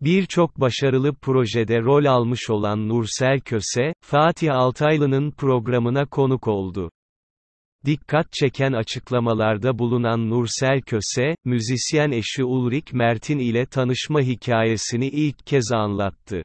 Birçok başarılı projede rol almış olan Nursel Köse, Fatih Altaylı'nın programına konuk oldu. Dikkat çeken açıklamalarda bulunan Nursel Köse, müzisyen eşi Ulrik Mert'in ile tanışma hikayesini ilk kez anlattı.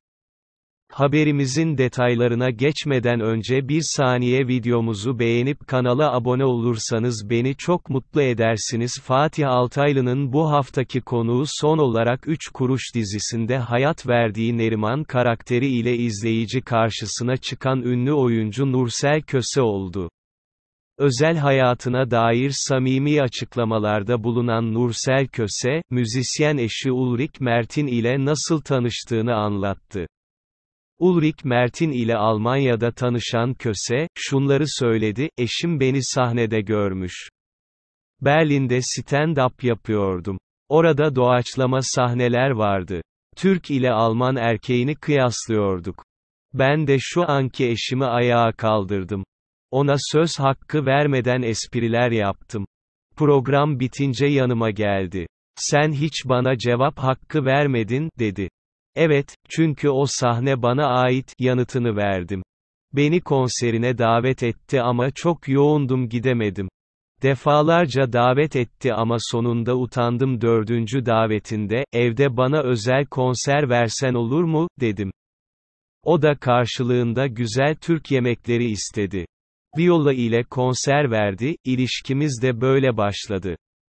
Haberimizin detaylarına geçmeden önce bir saniye videomuzu beğenip kanala abone olursanız beni çok mutlu edersiniz. Fatih Altaylı'nın bu haftaki konuğu son olarak 3 Kuruş dizisinde hayat verdiği Neriman karakteri ile izleyici karşısına çıkan ünlü oyuncu Nursel Köse oldu. Özel hayatına dair samimi açıklamalarda bulunan Nursel Köse, müzisyen eşi Ulrik Mertin ile nasıl tanıştığını anlattı. Ulrich Mertin ile Almanya'da tanışan Köse, şunları söyledi, eşim beni sahnede görmüş. Berlin'de stand-up yapıyordum. Orada doğaçlama sahneler vardı. Türk ile Alman erkeğini kıyaslıyorduk. Ben de şu anki eşimi ayağa kaldırdım. Ona söz hakkı vermeden espriler yaptım. Program bitince yanıma geldi. Sen hiç bana cevap hakkı vermedin, dedi. Evet, çünkü o sahne bana ait yanıtını verdim. Beni konserine davet etti ama çok yoğundum gidemedim. Defalarca davet etti ama sonunda utandım dördüncü davetinde, evde bana özel konser versen olur mu, dedim. O da karşılığında güzel Türk yemekleri istedi. Viola ile konser verdi, ilişkimiz de böyle başladı.